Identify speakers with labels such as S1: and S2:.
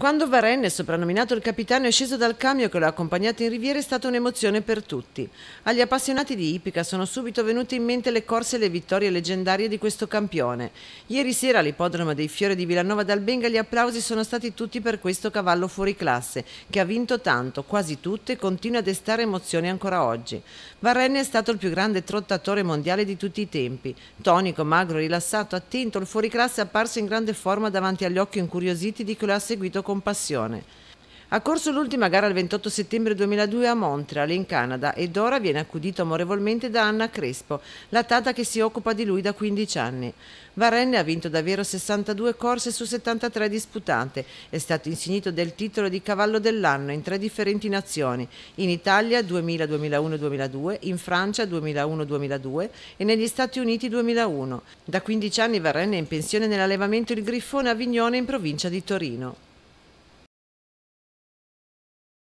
S1: Quando Varenne, soprannominato il capitano, è sceso dal camion che lo ha accompagnato in riviera è stata un'emozione per tutti. Agli appassionati di Ipica sono subito venute in mente le corse e le vittorie leggendarie di questo campione. Ieri sera all'ippodromo dei Fiori di Villanova d'Albenga gli applausi sono stati tutti per questo cavallo fuori classe, che ha vinto tanto, quasi tutte, e continua a destare emozioni ancora oggi. Varenne è stato il più grande trottatore mondiale di tutti i tempi. Tonico, magro, rilassato, attento, il fuori classe è apparso in grande forma davanti agli occhi incuriositi di chi lo ha seguito con compassione. Ha corso l'ultima gara il 28 settembre 2002 a Montreal, in Canada, ed ora viene accudito amorevolmente da Anna Crespo, la tata che si occupa di lui da 15 anni. Varenne ha vinto davvero 62 corse su 73 disputate, è stato insignito del titolo di cavallo dell'anno in tre differenti nazioni, in Italia 2000-2001-2002, in Francia 2001-2002 e negli Stati Uniti 2001. Da 15 anni Varenne è in pensione nell'allevamento Il Griffone a Vignone in provincia di Torino.